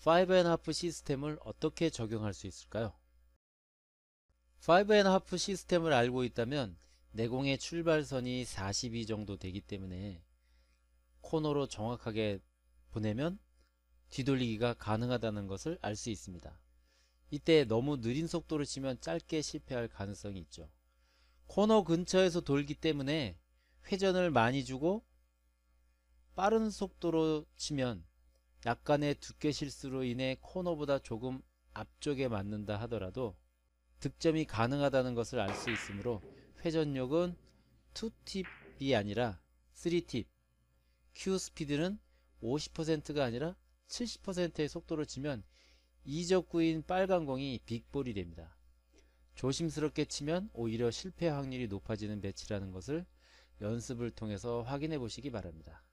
5&Half 시스템을 어떻게 적용할 수 있을까요? 5&Half 시스템을 알고 있다면 내공의 출발선이 42 정도 되기 때문에 코너로 정확하게 보내면 뒤돌리기가 가능하다는 것을 알 수 있습니다. 이때 너무 느린 속도로 치면 짧게 실패할 가능성이 있죠. 코너 근처에서 돌기 때문에 회전을 많이 주고 빠른 속도로 치면 약간의 두께 실수로 인해 코너보다 조금 앞쪽에 맞는다 하더라도 득점이 가능하다는 것을 알 수 있으므로 회전력은 2팁이 아니라 3팁, 큐 스피드는 50%가 아니라 70%의 속도를 치면 이적구인 빨간 공이 빅볼이 됩니다. 조심스럽게 치면 오히려 실패 확률이 높아지는 배치라는 것을 연습을 통해서 확인해 보시기 바랍니다.